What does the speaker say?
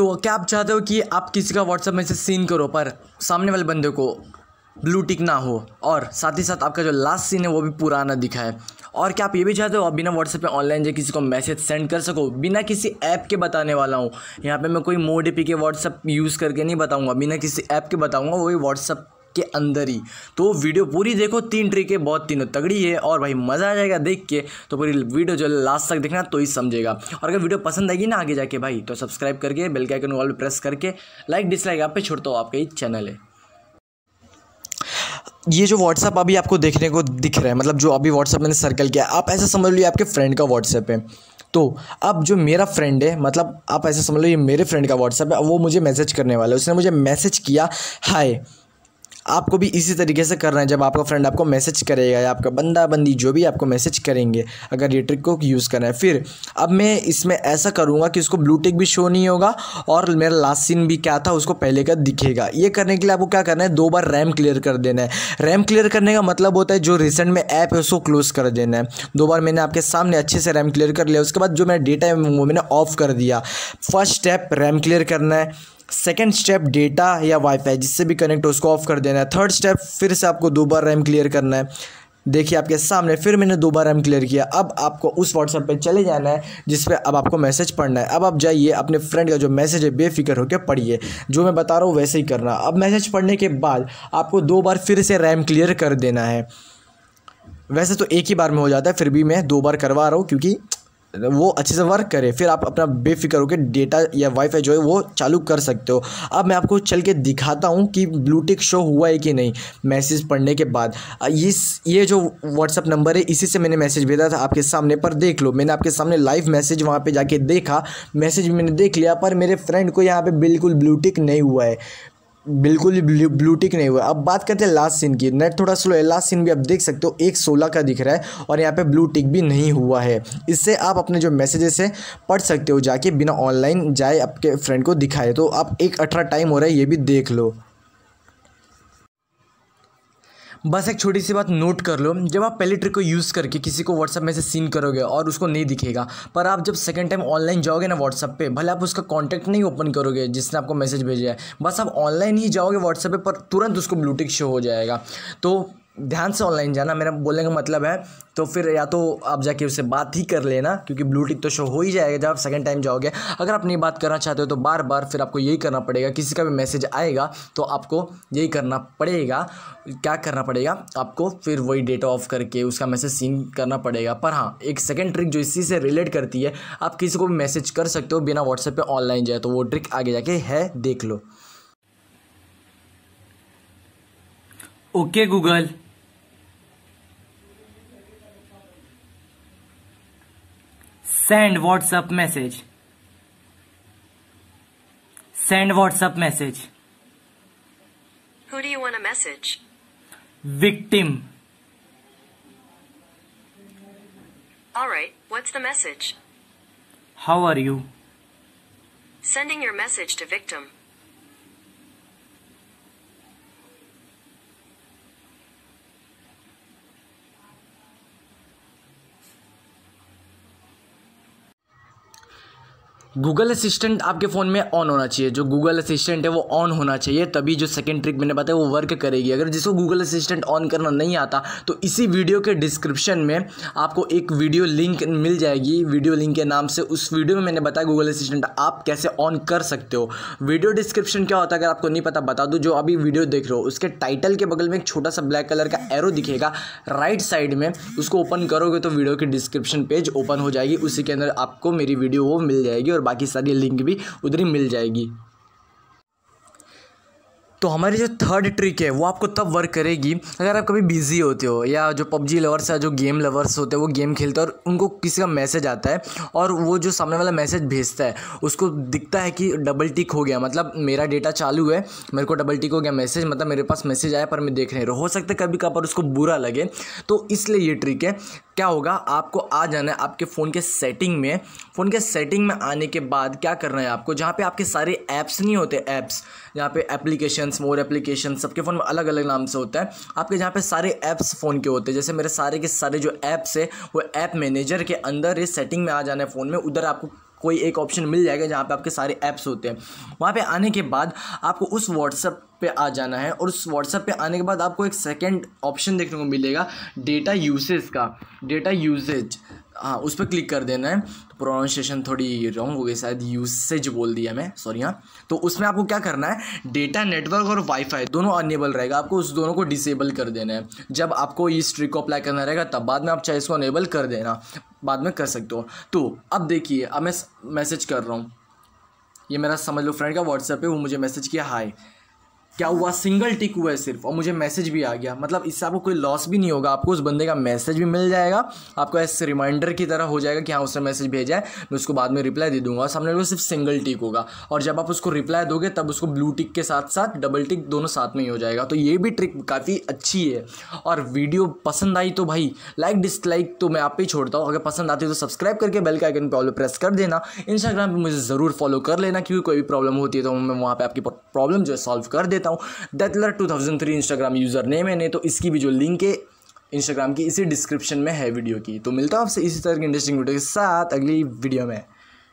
तो क्या आप चाहते हो कि आप किसी का व्हाट्सअप मैसेज सीन करो पर सामने वाले बंदे को ब्लू टिक ना हो और साथ ही साथ आपका जो लास्ट सीन है वो भी पुराना दिखाए और क्या आप ये भी चाहते हो आप बिना व्हाट्सएप पे ऑनलाइन जो किसी को मैसेज सेंड कर सको बिना किसी ऐप के बताने वाला हूँ यहाँ पे मैं कोई मोड के व्हाट्सअप यूज़ करके नहीं बताऊँगा बिना किसी ऐप के बताऊँगा वही व्हाट्सअप के अंदर ही तो वीडियो पूरी देखो तीन ट्रिक है बहुत तीनों तगड़ी है और भाई मज़ा आ जाएगा देख के तो पूरी वीडियो जो लास्ट तक देखना तो ही समझेगा और अगर वीडियो पसंद आएगी ना आगे जाके भाई तो सब्सक्राइब करके बेल के आइकन वाले प्रेस करके लाइक डिसलाइक आप पे छोड़ता हूँ आपका ये चैनल है ये जो व्हाट्सअप अभी आपको देखने को दिख रहा है मतलब जो अभी व्हाट्सअप मैंने सर्कल किया आप ऐसा समझ लो आपके फ्रेंड का व्हाट्सअप है तो अब जो मेरा फ्रेंड है मतलब आप ऐसे समझ लो ये मेरे फ्रेंड का व्हाट्सअप है वो मुझे मैसेज करने वाला है उसने मुझे मैसेज किया हाय आपको भी इसी तरीके से करना है जब आपका फ्रेंड आपको मैसेज करेगा या आपका बंदा बंदी जो भी आपको मैसेज करेंगे अगर ये ट्रिक को यूज़ करना है फिर अब मैं इसमें ऐसा करूँगा कि उसको ब्लू टिक भी शो नहीं होगा और मेरा लास्ट सीन भी क्या था उसको पहले का दिखेगा ये करने के लिए आपको क्या करना है दो बार रैम क्लियर कर देना है रैम क्लियर करने का मतलब होता है जो रिसेंट में ऐप है उसको क्लोज़ कर देना है दो बार मैंने आपके सामने अच्छे से रैम क्लियर कर लिया उसके बाद जो मेरा डेटा है वो मैंने ऑफ कर दिया फर्स्ट स्टेप रैम क्लियर करना है सेकेंड स्टेप डेटा या वाईफाई जिससे भी कनेक्ट हो उसको ऑफ कर देना है थर्ड स्टेप फिर से आपको दो बार रैम क्लियर करना है देखिए आपके सामने फिर मैंने दो बार रैम क्लियर किया अब आपको उस व्हाट्सएप पे चले जाना है जिस पर अब आपको मैसेज पढ़ना है अब आप जाइए अपने फ्रेंड का जो मैसेज है बेफिक्र होकर पढ़िए जो मैं बता रहा हूँ वैसे ही करना अब मैसेज पढ़ने के बाद आपको दो बार फिर से रैम क्लियर कर देना है वैसे तो एक ही बार में हो जाता है फिर भी मैं दो बार करवा रहा हूँ क्योंकि वो अच्छे से वर्क करे फिर आप अपना बेफिक्र होकर डेटा या वाईफाई जो है वो चालू कर सकते हो अब मैं आपको चल के दिखाता हूँ कि ब्लूटिक शो हुआ है कि नहीं मैसेज पढ़ने के बाद इस ये जो व्हाट्सअप नंबर है इसी से मैंने मैसेज भेजा था आपके सामने पर देख लो मैंने आपके सामने लाइव मैसेज वहाँ पर जाके देखा मैसेज मैंने देख लिया पर मेरे फ्रेंड को यहाँ पर बिल्कुल ब्लूटिक नहीं हुआ है बिल्कुल ही ब्लू, ब्लू टिक नहीं हुआ अब बात करते हैं लास्ट सीन की नेट थोड़ा स्लो है लास्ट सीन भी आप देख सकते हो एक सोलह का दिख रहा है और यहाँ पे ब्लू टिक भी नहीं हुआ है इससे आप अपने जो मैसेजेस हैं पढ़ सकते हो जाके बिना ऑनलाइन जाए आपके फ्रेंड को दिखाए तो आप एक अठारह टाइम हो रहा है ये भी देख लो बस एक छोटी सी बात नोट कर लो जब आप पहले ट्रिक को यूज़ करके किसी को व्हाट्सअप में से सीन करोगे और उसको नहीं दिखेगा पर आप जब सेकंड टाइम ऑनलाइन जाओगे ना व्हाट्सअप पे भले आप उसका कॉन्टैक्ट नहीं ओपन करोगे जिसने आपको मैसेज भेजा है बस आप ऑनलाइन ही जाओगे व्हाट्सअप पर तुरंत उसको ब्लूटिक शो हो जाएगा तो ध्यान से ऑनलाइन जाना मेरा बोलने का मतलब है तो फिर या तो आप जाके उससे बात ही कर लेना क्योंकि ब्लू टिक तो शो हो ही जाएगा जब आप सेकेंड टाइम जाओगे अगर आप नहीं बात करना चाहते हो तो बार बार फिर आपको यही करना पड़ेगा किसी का भी मैसेज आएगा तो आपको यही करना पड़ेगा क्या करना पड़ेगा आपको फिर वही डेटा ऑफ करके उसका मैसेज सीन करना पड़ेगा पर हाँ एक सेकेंड ट्रिक जो इसी से रिलेट करती है आप किसी को भी मैसेज कर सकते हो बिना व्हाट्सएप पर ऑनलाइन जाए तो वो ट्रिक आगे जाके है देख लो okay Google send whatsapp message send whatsapp message who do you want a message victim all right what's the message how are you sending your message to victim Google assistant आपके phone में on होना चाहिए जो Google assistant है वो on होना चाहिए तभी जो सेकंड ट्रिक मैंने बताया वो वर्क करेगी अगर जिसको गूगल असिस्टेंट ऑन करना नहीं आता तो इसी वीडियो के डिस्क्रिप्शन में आपको एक वीडियो लिंक मिल जाएगी वीडियो लिंक के नाम से उस वीडियो में मैंने बताया गूगल असिस्टेंट आप कैसे ऑन कर सकते हो वीडियो डिस्क्रिप्शन क्या होता है अगर आपको नहीं पता बता दूँ जो अभी वीडियो देख रहे हो उसके टाइटल के बगल में एक छोटा सा ब्लैक कलर का एरो दिखेगा राइट साइड में उसको ओपन करोगे तो वीडियो की डिस्क्रिप्शन पेज ओपन हो जाएगी उसी के अंदर आपको मेरी वीडियो वो मिल जाएगी और और बाकी सारी लिंक भी उधर ही मिल जाएगी तो हमारी जो थर्ड ट्रिक है वो आपको तब वर्क करेगी अगर आप कभी बिज़ी होते हो या जो पबजी लवर्स या जो गेम लवर्स होते हैं वो गेम खेलते हैं और उनको किसी का मैसेज आता है और वो जो सामने वाला मैसेज भेजता है उसको दिखता है कि डबल टिक हो गया मतलब मेरा डेटा चालू है मेरे को डबल टिक हो गया मैसेज मतलब मेरे पास मैसेज आया पर मैं देख नहीं रहा हो सकता है कभी कभार उसको बुरा लगे तो इसलिए ये ट्रिक है क्या होगा आपको आ जाना है आपके फ़ोन के सेटिंग में फ़ोन के सेटिंग में आने के बाद क्या करना है आपको जहाँ पे आपके सारे ऐप्स नहीं होते ऐप्स जहाँ पे एप्लीकेशंस मोर एप्लीकेशन सबके फ़ोन में अलग अलग नाम से होता है आपके जहाँ पे सारे ऐप्स फ़ोन के होते हैं जैसे मेरे सारे के सारे जो ऐप्स है वो ऐप मैनेजर के अंदर इस सेटिंग में आ जाना है फ़ोन में उधर आपको कोई एक ऑप्शन मिल जाएगा जहाँ पे आपके सारे ऐप्स होते हैं वहाँ पे आने के बाद आपको उस व्हाट्सअप पे आ जाना है और उस व्हाट्सअप पे आने के बाद आपको एक सेकेंड ऑप्शन देखने को मिलेगा डेटा यूसेज का डेटा यूसेज हाँ उस पर क्लिक कर देना है तो प्रोनाउंसिएशन थोड़ी रॉन्ग हो गई शायद यूसेज बोल दिया मैं सॉरी हाँ तो उसमें आपको क्या करना है डेटा नेटवर्क और वाईफाई दोनों अनेबल रहेगा आपको उस दोनों को डिसेबल कर देना है जब आपको इस ट्रिक को अप्लाई करना रहेगा तब बाद में आप चाहे इसको अनेबल कर देना हाँ, बाद में कर सकते हो तो अब देखिए अब मैं मैसेज कर रहा हूँ ये मेरा समझ लो फ्रेंड का व्हाट्सएप पर वो मुझे मैसेज किया हाई क्या हुआ सिंगल टिक हुआ है सिर्फ और मुझे मैसेज भी आ गया मतलब इससे आपको कोई लॉस भी नहीं होगा आपको उस बंदे का मैसेज भी मिल जाएगा आपको ऐसे रिमाइंडर की तरह हो जाएगा कि हाँ उसने मैसेज भेजा है मैं उसको बाद में रिप्लाई दे दूंगा और सामने वाले सिर्फ सिंगल टिक होगा और जब आप उसको रिप्लाई दोगे तब उसको ब्लू टिक के साथ साथ डबल टिक दोनों साथ में ही हो जाएगा तो ये भी ट्रिक काफ़ी अच्छी है और वीडियो पसंद आई तो भाई लाइक डिसलाइक तो मैं आप ही छोड़ता हूँ अगर पसंद आती है तो सब्सक्राइब करके बेल का आइकन पर ऑलो प्रेस कर देना इंस्टाग्राम पर मुझे ज़रूर फॉलो कर लेना क्योंकि कोई भी प्रॉब्लम होती है तो मैं वहाँ पर आपकी प्रॉब्लम जो है सॉल्व कर देता देता हूँ दैतलर two thousand three Instagram user name है नहीं तो इसकी भी जो लिंक है इंस्टाग्राम की इसी डिस्क्रिप्शन में है वीडियो की तो मिलता हूँ आपसे इसी तरह की इंटरेस्टिंग वीडियो के साथ अगली वीडियो में